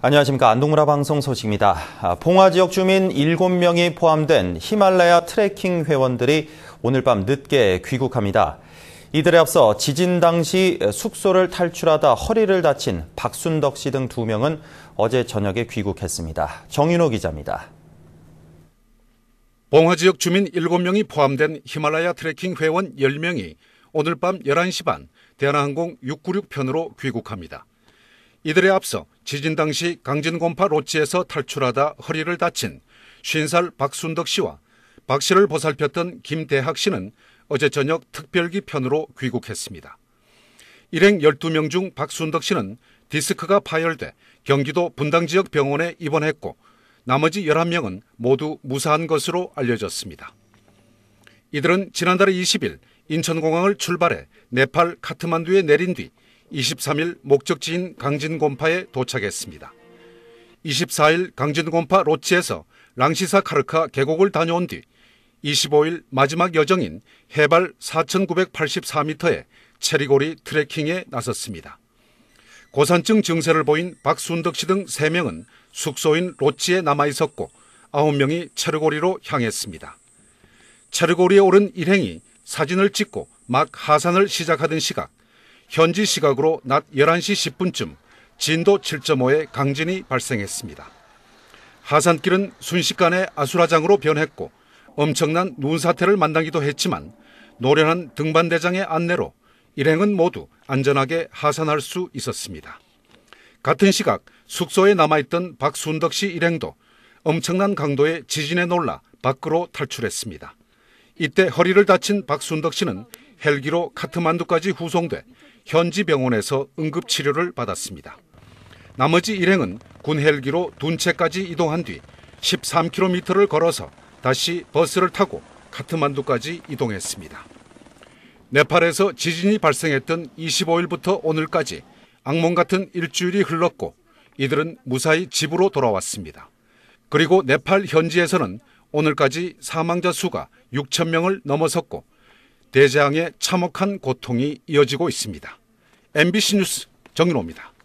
안녕하십니까. 안동문화 방송 소식입니다. 아, 봉화 지역 주민 7명이 포함된 히말라야 트레킹 회원들이 오늘 밤 늦게 귀국합니다. 이들에 앞서 지진 당시 숙소를 탈출하다 허리를 다친 박순덕 씨 등 2명은 어제 저녁에 귀국했습니다. 정윤호 기자입니다. 봉화 지역 주민 7명이 포함된 히말라야 트레킹 회원 10명이 오늘 밤 11시 반 대한항공 696편으로 귀국합니다. 이들에 앞서 지진 당시 강진곰파 로치에서 탈출하다 허리를 다친 50살 박순덕 씨와 박 씨를 보살폈던 김대학 씨는 어제 저녁 특별기 편으로 귀국했습니다. 일행 12명 중 박순덕 씨는 디스크가 파열돼 경기도 분당 지역 병원에 입원했고 나머지 11명은 모두 무사한 것으로 알려졌습니다. 이들은 지난달 20일 인천공항을 출발해 네팔 카트만두에 내린 뒤 23일 목적지인 강진곰파에 도착했습니다. 24일 강진곰파 로치에서 랑시사 카르카 계곡을 다녀온 뒤 25일 마지막 여정인 해발 4,984m의 체리고리 트레킹에 나섰습니다. 고산증 증세를 보인 박순덕 씨 등 3명은 숙소인 로치에 남아 있었고 9명이 체르고리로 향했습니다. 체르고리에 오른 일행이 사진을 찍고 막 하산을 시작하던 시각 현지 시각으로 낮 11시 10분쯤 진도 7.5의 강진이 발생했습니다. 하산길은 순식간에 아수라장으로 변했고 엄청난 눈사태를 만나기도 했지만 노련한 등반대장의 안내로 일행은 모두 안전하게 하산할 수 있었습니다. 같은 시각 숙소에 남아있던 박순덕 씨 일행도 엄청난 강도의 지진에 놀라 밖으로 탈출했습니다. 이때 허리를 다친 박순덕 씨는 헬기로 카트만두까지 후송돼 현지 병원에서 응급 치료를 받았습니다. 나머지 일행은 군 헬기로 둔체까지 이동한 뒤 13km를 걸어서 다시 버스를 타고 카트만두까지 이동했습니다. 네팔에서 지진이 발생했던 25일부터 오늘까지 악몽 같은 일주일이 흘렀고 이들은 무사히 집으로 돌아왔습니다. 그리고 네팔 현지에서는 오늘까지 사망자 수가 6천명을 넘어섰고 대장의 참혹한 고통이 이어지고 있습니다. MBC 뉴스 정인호입니다.